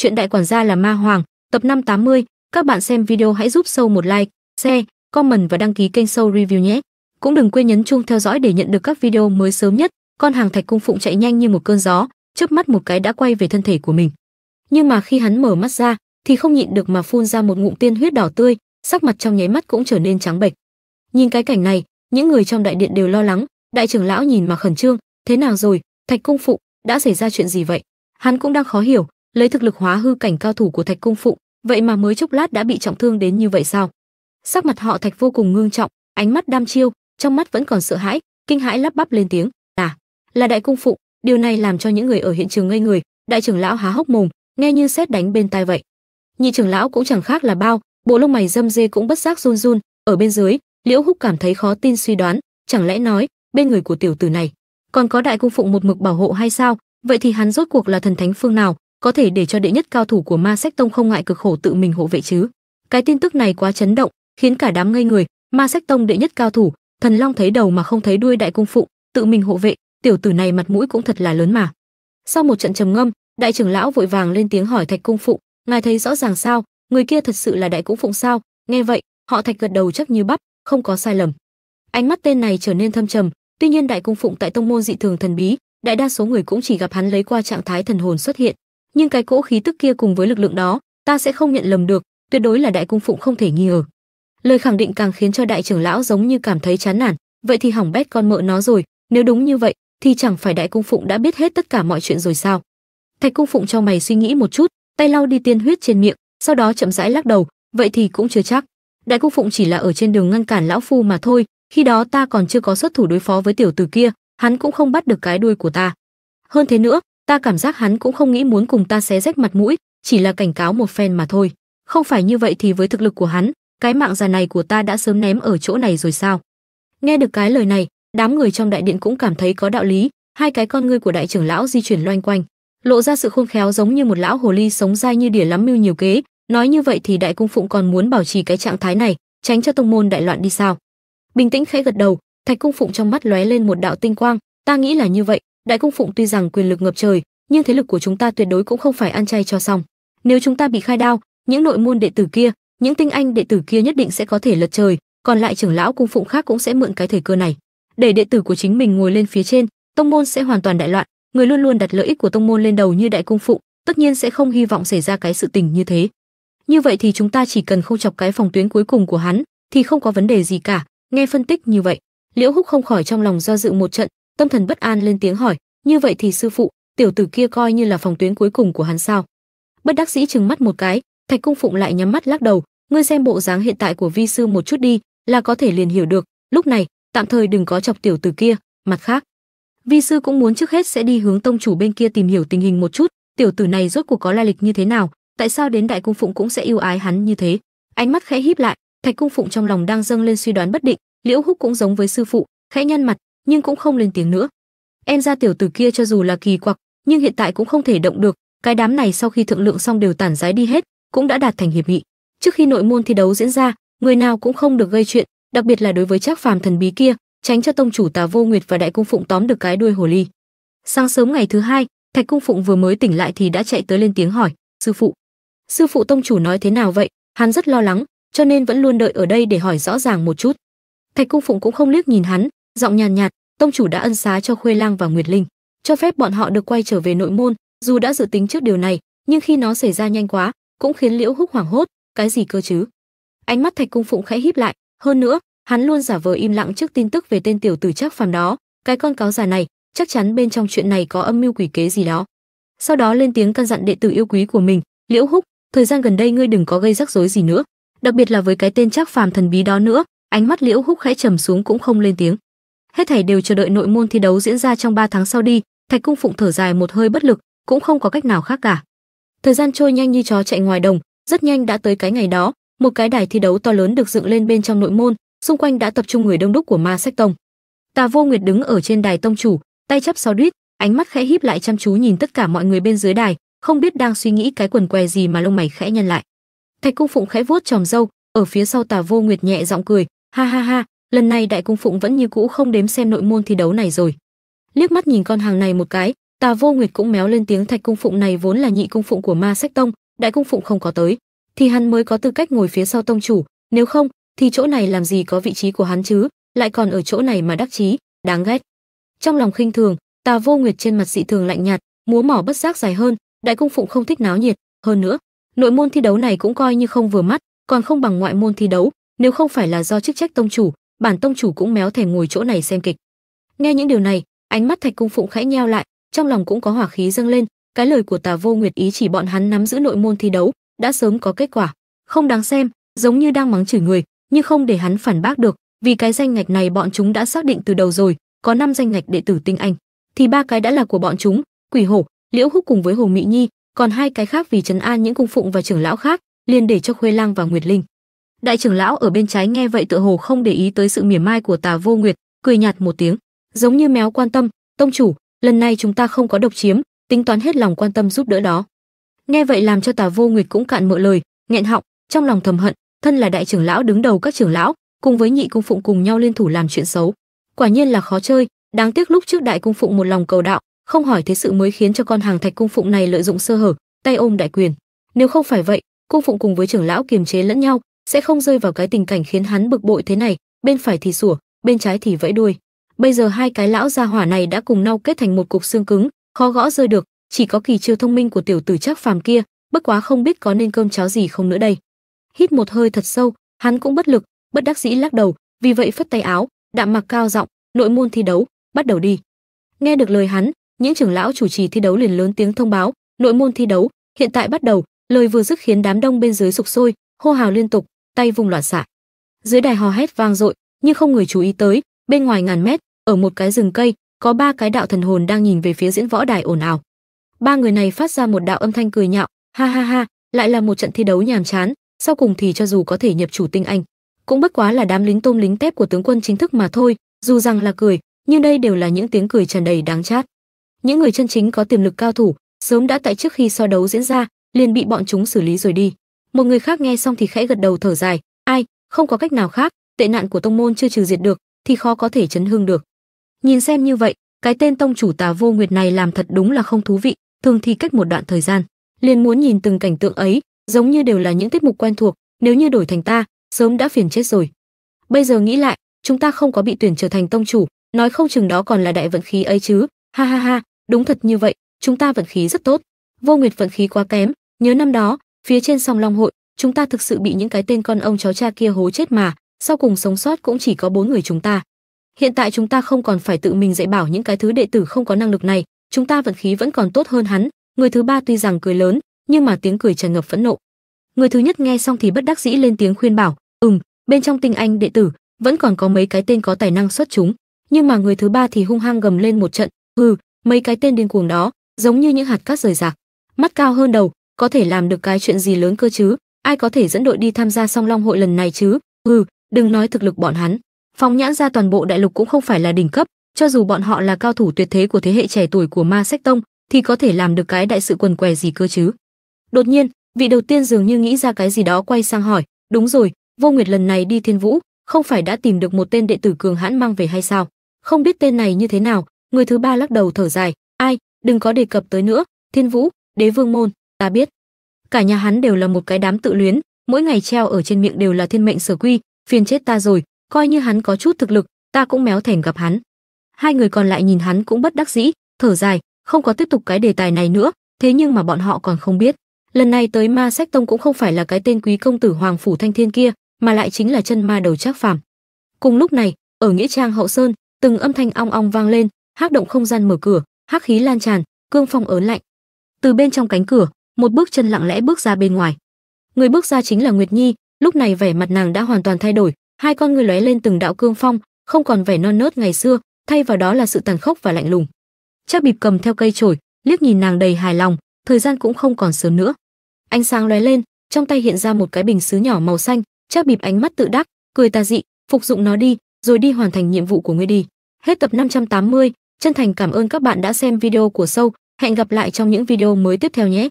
Chuyện đại quản gia là ma hoàng, tập 580, các bạn xem video hãy giúp sâu một like, share, comment và đăng ký kênh sâu review nhé. Cũng đừng quên nhấn chuông theo dõi để nhận được các video mới sớm nhất. Con hàng Thạch Cung Phụng chạy nhanh như một cơn gió, chớp mắt một cái đã quay về thân thể của mình. Nhưng mà khi hắn mở mắt ra, thì không nhịn được mà phun ra một ngụm tiên huyết đỏ tươi, sắc mặt trong nháy mắt cũng trở nên trắng bệch. Nhìn cái cảnh này, những người trong đại điện đều lo lắng, đại trưởng lão nhìn mà khẩn trương, thế nào rồi, Thạch Cung Phụng, đã xảy ra chuyện gì vậy? Hắn cũng đang khó hiểu, lấy thực lực hóa hư cảnh cao thủ của Thạch Cung Phụng, vậy mà mới chốc lát đã bị trọng thương đến như vậy sao? Sắc mặt họ Thạch vô cùng ngưng trọng, ánh mắt đam chiêu, trong mắt vẫn còn sợ hãi, kinh hãi lắp bắp lên tiếng, "À, là Đại Cung Phụng." Điều này làm cho những người ở hiện trường ngây người, đại trưởng lão há hốc mồm, nghe như sét đánh bên tai vậy. Nhị trưởng lão cũng chẳng khác là bao, bộ lông mày râm dê cũng bất giác run run, ở bên dưới, Liễu Húc cảm thấy khó tin suy đoán, chẳng lẽ nói, bên người của tiểu tử này còn có đại cung phụng một mực bảo hộ hay sao? Vậy thì hắn rốt cuộc là thần thánh phương nào, có thể để cho đệ nhất cao thủ của Ma Sách Tông không ngại cực khổ tự mình hộ vệ chứ? Cái tin tức này quá chấn động, khiến cả đám ngây người, Ma Sách Tông đệ nhất cao thủ, Thần Long thấy đầu mà không thấy đuôi đại cung phụ, tự mình hộ vệ, tiểu tử này mặt mũi cũng thật là lớn mà. Sau một trận trầm ngâm, đại trưởng lão vội vàng lên tiếng hỏi Thạch cung phụ, ngài thấy rõ ràng sao, người kia thật sự là đại cung phụng sao? Nghe vậy, họ Thạch gật đầu chắc như bắp, không có sai lầm. Ánh mắt tên này trở nên thâm trầm, tuy nhiên đại cung phụng tại tông môn dị thường thần bí, đại đa số người cũng chỉ gặp hắn lấy qua trạng thái thần hồn xuất hiện, nhưng cái cỗ khí tức kia cùng với lực lượng đó, ta sẽ không nhận lầm được, tuyệt đối là đại cung phụng không thể nghi ngờ. Lời khẳng định càng khiến cho đại trưởng lão giống như cảm thấy chán nản, vậy thì hỏng bét con mợ nó rồi, nếu đúng như vậy, thì chẳng phải đại cung phụng đã biết hết tất cả mọi chuyện rồi sao? Thạch cung phụng cho mày suy nghĩ một chút, tay lau đi tiên huyết trên miệng, sau đó chậm rãi lắc đầu, vậy thì cũng chưa chắc. Đại cung phụng chỉ là ở trên đường ngăn cản lão phu mà thôi, khi đó ta còn chưa có xuất thủ đối phó với tiểu tử kia, hắn cũng không bắt được cái đuôi của ta. Hơn thế nữa, ta cảm giác hắn cũng không nghĩ muốn cùng ta xé rách mặt mũi, chỉ là cảnh cáo một phen mà thôi. Không phải như vậy thì với thực lực của hắn, cái mạng già này của ta đã sớm ném ở chỗ này rồi sao? Nghe được cái lời này, đám người trong đại điện cũng cảm thấy có đạo lý, hai cái con ngươi của đại trưởng lão di chuyển loanh quanh, lộ ra sự khôn khéo giống như một lão hồ ly sống dai như đỉa lắm mưu nhiều kế, nói như vậy thì đại cung phụng còn muốn bảo trì cái trạng thái này, tránh cho tông môn đại loạn đi sao? Bình tĩnh khẽ gật đầu, Thạch cung phụng trong mắt lóe lên một đạo tinh quang, ta nghĩ là như vậy, Đại cung phụng tuy rằng quyền lực ngập trời, nhưng thế lực của chúng ta tuyệt đối cũng không phải ăn chay cho xong. Nếu chúng ta bị khai đao, những nội môn đệ tử kia, những tinh anh đệ tử kia nhất định sẽ có thể lật trời, còn lại trưởng lão cung phụng khác cũng sẽ mượn cái thời cơ này, để đệ tử của chính mình ngồi lên phía trên, tông môn sẽ hoàn toàn đại loạn, người luôn luôn đặt lợi ích của tông môn lên đầu như đại cung phụng, tất nhiên sẽ không hy vọng xảy ra cái sự tình như thế. Như vậy thì chúng ta chỉ cần không chọc cái phòng tuyến cuối cùng của hắn, thì không có vấn đề gì cả. Nghe phân tích như vậy, Liễu Húc không khỏi trong lòng do dự một trận, tâm thần bất an lên tiếng hỏi, "Như vậy thì sư phụ, tiểu tử kia coi như là phòng tuyến cuối cùng của hắn sao?" Bất đắc sĩ trừng mắt một cái, Thạch Cung Phụng lại nhắm mắt lắc đầu, "Ngươi xem bộ dáng hiện tại của vi sư một chút đi, là có thể liền hiểu được, lúc này, tạm thời đừng có chọc tiểu tử kia, mặt khác, vi sư cũng muốn trước hết sẽ đi hướng tông chủ bên kia tìm hiểu tình hình một chút, tiểu tử này rốt cuộc có lai lịch như thế nào, tại sao đến đại cung phụng cũng sẽ yêu ái hắn như thế?" Ánh mắt khẽ híp lại, Thạch Cung Phụng trong lòng đang dâng lên suy đoán bất định, Liễu Húc cũng giống với sư phụ, khẽ nhăn mặt, nhưng cũng không lên tiếng nữa. Em ra tiểu tử kia cho dù là kỳ quặc, nhưng hiện tại cũng không thể động được, cái đám này sau khi thượng lượng xong đều tản giái đi hết, cũng đã đạt thành hiệp nghị. Trước khi nội môn thi đấu diễn ra, người nào cũng không được gây chuyện, đặc biệt là đối với Trác Phàm thần bí kia, tránh cho tông chủ Tà Vô Nguyệt và Đại cung phụng tóm được cái đuôi hồ ly. Sáng sớm ngày thứ hai, Thạch cung phụng vừa mới tỉnh lại thì đã chạy tới lên tiếng hỏi, "Sư phụ, sư phụ tông chủ nói thế nào vậy?" Hắn rất lo lắng, cho nên vẫn luôn đợi ở đây để hỏi rõ ràng một chút. Thạch cung phụng cũng không liếc nhìn hắn, giọng nhàn nhạt, nhạt, tông chủ đã ân xá cho Khuê Lang và Nguyệt Linh, cho phép bọn họ được quay trở về nội môn, dù đã dự tính trước điều này, nhưng khi nó xảy ra nhanh quá, cũng khiến Liễu Húc hoảng hốt, cái gì cơ chứ? Ánh mắt Thạch Cung Phụng khẽ híp lại, hơn nữa, hắn luôn giả vờ im lặng trước tin tức về tên tiểu tử chắc phàm đó, cái con cáo già này, chắc chắn bên trong chuyện này có âm mưu quỷ kế gì đó. Sau đó lên tiếng căn dặn đệ tử yêu quý của mình, Liễu Húc, thời gian gần đây ngươi đừng có gây rắc rối gì nữa, đặc biệt là với cái tên chắc phàm thần bí đó nữa. Ánh mắt Liễu Húc khẽ trầm xuống cũng không lên tiếng hết thảy đều chờ đợi nội môn thi đấu diễn ra trong 3 tháng sau đi, Thạch Cung Phụng thở dài một hơi bất lực, cũng không có cách nào khác cả. Thời gian trôi nhanh như chó chạy ngoài đồng, rất nhanh đã tới cái ngày đó, một cái đài thi đấu to lớn được dựng lên bên trong nội môn, xung quanh đã tập trung người đông đúc của Ma Sách Tông. Tà Vô Nguyệt đứng ở trên đài tông chủ, tay chắp sau đít, ánh mắt khẽ híp lại chăm chú nhìn tất cả mọi người bên dưới đài, không biết đang suy nghĩ cái quần què gì mà lông mày khẽ nhăn lại. Thạch Cung Phụng khẽ vuốt chòm râu, ở phía sau Tà Vô Nguyệt nhẹ giọng cười, ha ha ha, lần này đại cung phụng vẫn như cũ không đếm xem nội môn thi đấu này rồi liếc mắt nhìn con hàng này một cái tà vô nguyệt cũng méo lên tiếng thạch cung phụng này vốn là nhị cung phụng của ma sách tông đại cung phụng không có tới thì hắn mới có tư cách ngồi phía sau tông chủ nếu không thì chỗ này làm gì có vị trí của hắn chứ lại còn ở chỗ này mà đắc chí đáng ghét trong lòng khinh thường tà vô nguyệt trên mặt dị thường lạnh nhạt múa mỏ bất giác dài hơn đại cung phụng không thích náo nhiệt hơn nữa nội môn thi đấu này cũng coi như không vừa mắt còn không bằng ngoại môn thi đấu nếu không phải là do chức trách tông chủ bản tông chủ cũng méo thèm ngồi chỗ này xem kịch. Nghe những điều này, ánh mắt Thạch Cung Phụng khẽ nheo lại, trong lòng cũng có hỏa khí dâng lên, cái lời của Tà Vô Nguyệt ý chỉ bọn hắn nắm giữ nội môn thi đấu, đã sớm có kết quả, không đáng xem, giống như đang mắng chửi người, nhưng không để hắn phản bác được, vì cái danh ngạch này bọn chúng đã xác định từ đầu rồi, có 5 danh ngạch đệ tử tinh anh, thì ba cái đã là của bọn chúng, Quỷ Hổ, Liễu Húc cùng với Hồ Mị Nhi, còn hai cái khác vì trấn an những cung phụng và trưởng lão khác, liền để cho Khuê Lang và Nguyệt Linh. Đại trưởng lão ở bên trái nghe vậy tựa hồ không để ý tới sự mỉa mai của Tà Vô Nguyệt, cười nhạt một tiếng, giống như méo quan tâm, "Tông chủ, lần này chúng ta không có độc chiếm, tính toán hết lòng quan tâm giúp đỡ đó." Nghe vậy làm cho Tà Vô Nguyệt cũng cạn mỡ lời, nghẹn họng, trong lòng thầm hận, thân là đại trưởng lão đứng đầu các trưởng lão, cùng với nhị cung phụng cùng nhau liên thủ làm chuyện xấu. Quả nhiên là khó chơi, đáng tiếc lúc trước đại cung phụng một lòng cầu đạo, không hỏi thế sự mới khiến cho con hàng thạch cung phụng này lợi dụng sơ hở, tay ôm đại quyền. Nếu không phải vậy, cung phụng cùng với trưởng lão kiềm chế lẫn nhau, sẽ không rơi vào cái tình cảnh khiến hắn bực bội thế này, bên phải thì sủa, bên trái thì vẫy đuôi. Bây giờ hai cái lão gia hỏa này đã cùng nhau kết thành một cục xương cứng, khó gõ rơi được, chỉ có kỳ chiêu thông minh của tiểu tử chắc Phàm kia, bất quá không biết có nên cơm cháo gì không nữa đây. Hít một hơi thật sâu, hắn cũng bất lực, bất đắc dĩ lắc đầu, vì vậy phất tay áo, đạm mặc cao giọng, "Nội môn thi đấu, bắt đầu đi." Nghe được lời hắn, những trưởng lão chủ trì thi đấu liền lớn tiếng thông báo, "Nội môn thi đấu, hiện tại bắt đầu." Lời vừa dứt khiến đám đông bên dưới sục sôi, hô hào liên tục, tay vung loạn xạ. Dưới đài hò hét vang dội, nhưng không người chú ý tới, bên ngoài ngàn mét, ở một cái rừng cây, có ba cái đạo thần hồn đang nhìn về phía diễn võ đài ồn ào. Ba người này phát ra một đạo âm thanh cười nhạo, ha ha ha, lại là một trận thi đấu nhàm chán, sau cùng thì cho dù có thể nhập chủ tinh anh, cũng bất quá là đám lính tôm lính tép của tướng quân chính thức mà thôi, dù rằng là cười, nhưng đây đều là những tiếng cười tràn đầy đáng chát. Những người chân chính có tiềm lực cao thủ, sớm đã tại trước khi so đấu diễn ra, liền bị bọn chúng xử lý rồi đi một người khác nghe xong thì khẽ gật đầu thở dài ai không có cách nào khác tệ nạn của tông môn chưa trừ diệt được thì khó có thể chấn hương được nhìn xem như vậy cái tên tông chủ tà vô nguyệt này làm thật đúng là không thú vị thường thì cách một đoạn thời gian liền muốn nhìn từng cảnh tượng ấy giống như đều là những tiết mục quen thuộc nếu như đổi thành ta sớm đã phiền chết rồi bây giờ nghĩ lại chúng ta không có bị tuyển trở thành tông chủ nói không chừng đó còn là đại vận khí ấy chứ ha ha ha đúng thật như vậy chúng ta vận khí rất tốt vô nguyệt vận khí quá kém nhớ năm đó Phía trên sông Long Hội, chúng ta thực sự bị những cái tên con ông cháu cha kia hố chết mà, sau cùng sống sót cũng chỉ có bốn người chúng ta. Hiện tại chúng ta không còn phải tự mình dạy bảo những cái thứ đệ tử không có năng lực này, chúng ta vận khí vẫn còn tốt hơn hắn. Người thứ ba tuy rằng cười lớn, nhưng mà tiếng cười tràn ngập phẫn nộ. Người thứ nhất nghe xong thì bất đắc dĩ lên tiếng khuyên bảo, "Ừm, bên trong tinh anh đệ tử vẫn còn có mấy cái tên có tài năng xuất chúng." Nhưng mà người thứ ba thì hung hăng gầm lên một trận, "Hừ, mấy cái tên điên cuồng đó, giống như những hạt cát rời rạc, mắt cao hơn đầu, có thể làm được cái chuyện gì lớn cơ chứ, ai có thể dẫn đội đi tham gia song long hội lần này chứ? Ừ, đừng nói thực lực bọn hắn, Phong Nhãn ra toàn bộ đại lục cũng không phải là đỉnh cấp, cho dù bọn họ là cao thủ tuyệt thế của thế hệ trẻ tuổi của Ma Sách Tông thì có thể làm được cái đại sự quần què gì cơ chứ. Đột nhiên, vị đầu tiên dường như nghĩ ra cái gì đó quay sang hỏi, "Đúng rồi, Vô Nguyệt lần này đi Thiên Vũ, không phải đã tìm được một tên đệ tử cường hãn mang về hay sao? Không biết tên này như thế nào?" Người thứ ba lắc đầu thở dài, "Ai, đừng có đề cập tới nữa, Thiên Vũ, Đế Vương môn, ta biết cả nhà hắn đều là một cái đám tự luyến mỗi ngày treo ở trên miệng đều là thiên mệnh sở quy phiền chết ta rồi coi như hắn có chút thực lực ta cũng méo thèm gặp hắn hai người còn lại nhìn hắn cũng bất đắc dĩ thở dài không có tiếp tục cái đề tài này nữa thế nhưng mà bọn họ còn không biết lần này tới ma sách tông cũng không phải là cái tên quý công tử hoàng phủ thanh thiên kia mà lại chính là chân ma đầu trác phàm cùng lúc này ở nghĩa trang hậu sơn từng âm thanh ong ong vang lên hắc động không gian mở cửa hắc khí lan tràn cương phong ớn lạnh từ bên trong cánh cửa một bước chân lặng lẽ bước ra bên ngoài. Người bước ra chính là Nguyệt Nhi, lúc này vẻ mặt nàng đã hoàn toàn thay đổi, hai con người lóe lên từng đạo cương phong, không còn vẻ non nớt ngày xưa, thay vào đó là sự tàn khốc và lạnh lùng. Trác Bịp cầm theo cây chổi, liếc nhìn nàng đầy hài lòng, thời gian cũng không còn sớm nữa. Ánh sáng lóe lên, trong tay hiện ra một cái bình sứ nhỏ màu xanh, Trác Bịp ánh mắt tự đắc, cười ta dị, phục dụng nó đi, rồi đi hoàn thành nhiệm vụ của ngươi đi. Hết tập 580, chân thành cảm ơn các bạn đã xem video của sâu, hẹn gặp lại trong những video mới tiếp theo nhé.